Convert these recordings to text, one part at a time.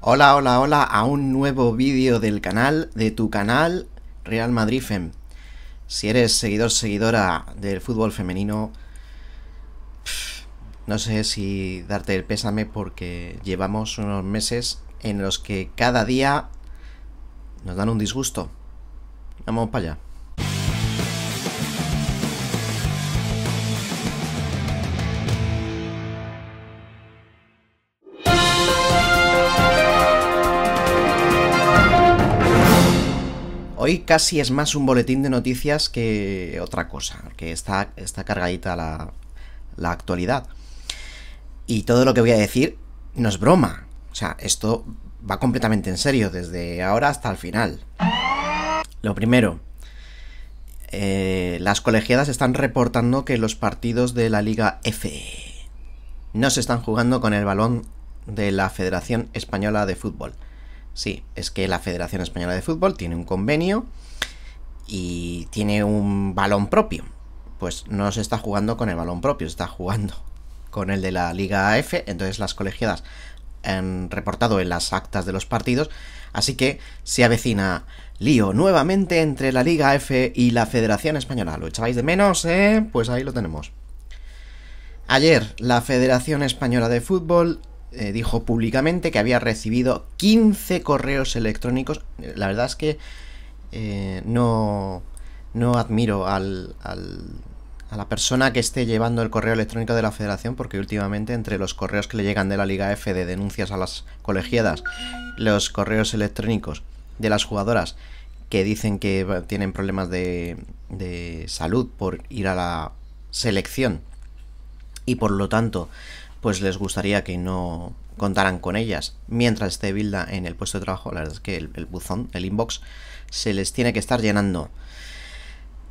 Hola, hola, hola a un nuevo vídeo del canal, de tu canal Real Madrid Fem. Si eres seguidor, seguidora del fútbol femenino, no sé si darte el pésame porque llevamos unos meses en los que cada día nos dan un disgusto. Vamos para allá. Hoy casi es más un boletín de noticias que otra cosa, que está, está cargadita la, actualidad. Y todo lo que voy a decir no es broma. O sea, esto va completamente en serio, desde ahora hasta el final. Lo primero, eh, las colegiadas están reportando que los partidos de la Liga F e no se están jugando con el balón de la Federación Española de Fútbol. Sí, es que la Federación Española de Fútbol tiene un convenio y tiene un balón propio. Pues no se está jugando con el balón propio, se está jugando con el de la Liga AF. Entonces las colegiadas han reportado en las actas de los partidos. Así que se avecina lío nuevamente entre la Liga F y la Federación Española. ¿Lo echabais de menos, eh? Pues ahí lo tenemos. Ayer la Federación Española de Fútbol eh, dijo públicamente que había recibido 15 correos electrónicos. Eh, la verdad es que eh, no, no admiro al, a la persona que esté llevando el correo electrónico de la federación porque últimamente entre los correos que le llegan de la Liga F de denuncias a las colegiadas, los correos electrónicos de las jugadoras que dicen que tienen problemas de, de salud por ir a la selección y por lo tanto pues les gustaría que no contaran con ellas. Mientras esté Bilda en el puesto de trabajo, la verdad es que el, buzón, el inbox, se les tiene que estar llenando.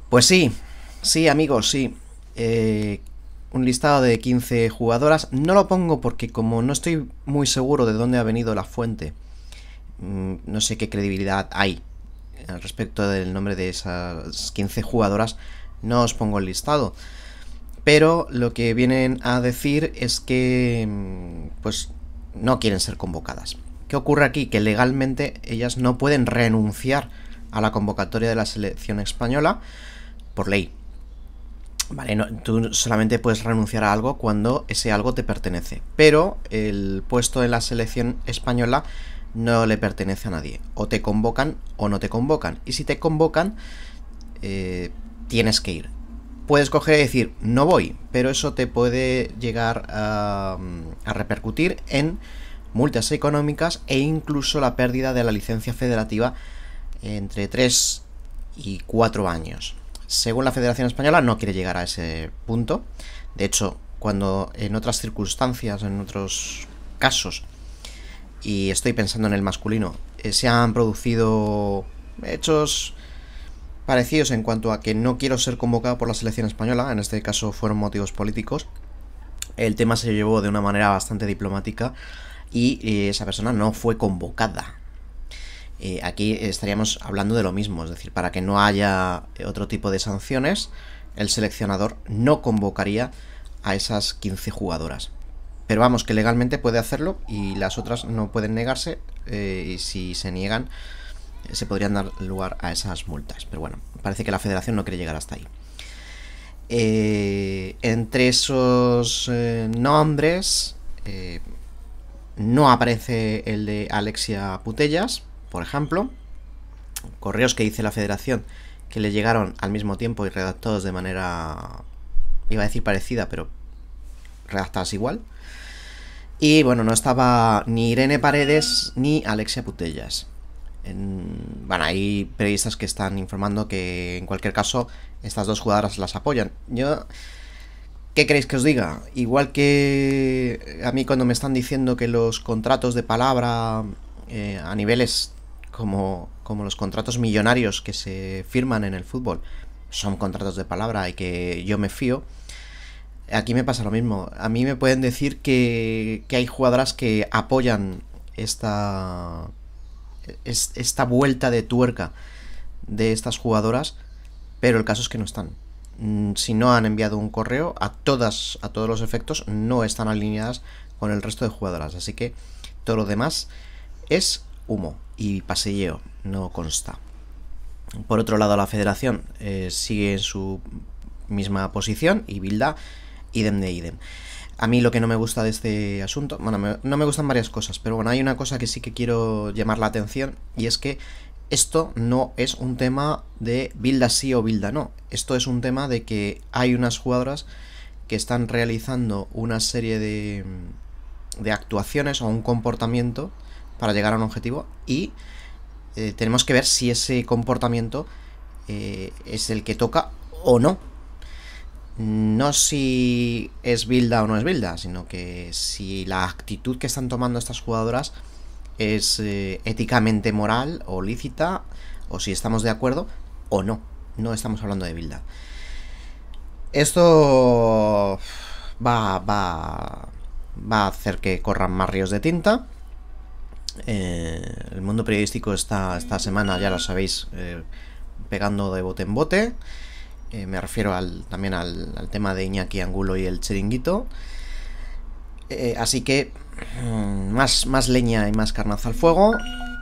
Pues sí, sí amigos, sí. Eh, un listado de 15 jugadoras. No lo pongo porque como no estoy muy seguro de dónde ha venido la fuente, mm, no sé qué credibilidad hay al respecto del nombre de esas 15 jugadoras, no os pongo el listado pero lo que vienen a decir es que mm, pues no quieren ser convocadas. ¿Qué ocurre aquí? Que legalmente ellas no pueden renunciar a la convocatoria de la selección española por ley. tú solamente puedes renunciar a algo cuando ese algo te pertenece. Pero el puesto en la selección española no le pertenece a nadie. O te convocan o no te convocan. Y si te convocan, eh, tienes que ir puedes coger y decir, no voy, pero eso te puede llegar a, repercutir en multas económicas e incluso la pérdida de la licencia federativa entre 3 y 4 años. Según la Federación Española no quiere llegar a ese punto. De hecho, cuando en otras circunstancias, en otros casos, y estoy pensando en el masculino, eh, se han producido hechos parecidos en cuanto a que no quiero ser convocado por la selección española, en este caso fueron motivos políticos. El tema se llevó de una manera bastante diplomática y eh, esa persona no fue convocada. Eh, aquí estaríamos hablando de lo mismo, es decir, para que no haya eh, otro tipo de sanciones, el seleccionador no convocaría a esas 15 jugadoras. Pero vamos, que legalmente puede hacerlo y las otras no pueden negarse y si se niegan, se podrían dar lugar a esas multas. Pero bueno, parece que la federación no quiere llegar hasta ahí. Eh, entre esos eh, nombres eh, no aparece el de Alexia Putellas, por ejemplo. Correos que dice la federación que le llegaron al mismo tiempo y redactados de manera, iba a decir parecida, pero redactadas igual. Y bueno, no estaba ni Irene Paredes ni Alexia Putellas bueno, hay periodistas que están informando que en cualquier caso estas dos jugadoras las apoyan. Yo, ¿qué queréis que os diga? Igual que a mí cuando me están diciendo que los contratos de palabra eh, a niveles como, como los contratos millonarios que se firman en el fútbol son contratos de palabra y que yo me fío. Aquí me pasa lo mismo. A mí me pueden decir que, que hay jugadoras que apoyan esta esta vuelta de tuerca de estas jugadoras, pero el caso es que no están. Mm, si no han enviado un correo, a todas, a todos los efectos, no están alineadas con el resto de jugadoras. Así que todo lo demás es humo y pasillo no consta. Por otro lado, la federación eh, sigue en su misma posición y Bilda idem de idem. A mí lo que no me gusta de este asunto, bueno, no me gustan varias cosas, pero bueno, hay una cosa que sí que quiero llamar la atención y es que esto no es un tema de builda sí o builda no. Esto es un tema de que hay unas jugadoras que están realizando una serie de, actuaciones o un comportamiento para llegar a un objetivo y eh, tenemos que ver si ese comportamiento eh, es el que toca o no no si es Bilda o no es Bilda, sino que si la actitud que están tomando estas jugadoras es eh, éticamente moral o lícita, o si estamos de acuerdo o no. No estamos hablando de Bilda. Esto va, va, va a hacer que corran más ríos de tinta. Eh, el mundo periodístico está esta semana, ya lo sabéis, eh, pegando de bote en bote. Eh, me refiero al, también al, tema de Iñaki Angulo y el chiringuito. Eh, así que mm, más, más leña y más carnaza al fuego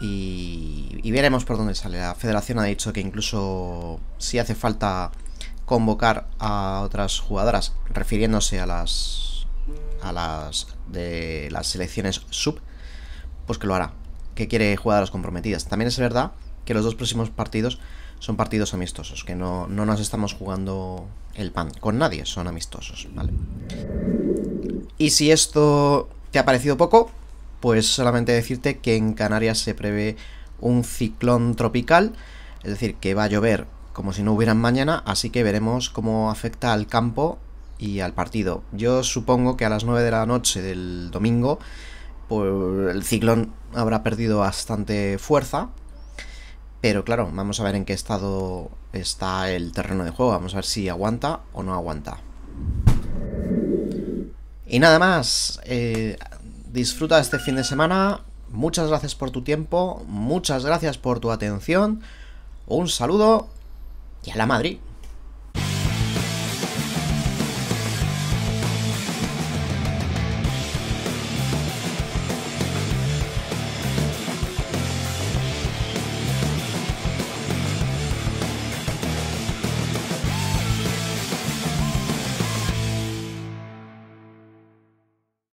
y, veremos por dónde sale. La federación ha dicho que incluso si hace falta convocar a otras jugadoras, refiriéndose a las, a las de las selecciones sub, pues que lo hará, que quiere jugadoras comprometidas. También es verdad que los dos próximos partidos son partidos amistosos, que no, nos estamos jugando el pan con nadie, son amistosos, ¿vale? Y si esto te ha parecido poco, pues solamente decirte que en Canarias se prevé un ciclón tropical, es decir, que va a llover como si no hubieran mañana, así que veremos cómo afecta al campo y al partido. Yo supongo que a las 9 de la noche del domingo pues, el ciclón habrá perdido bastante fuerza, pero claro, vamos a ver en qué estado está el terreno de juego. Vamos a ver si aguanta o no aguanta. Y nada más. Eh, disfruta este fin de semana. Muchas gracias por tu tiempo. Muchas gracias por tu atención. Un saludo y a la Madrid.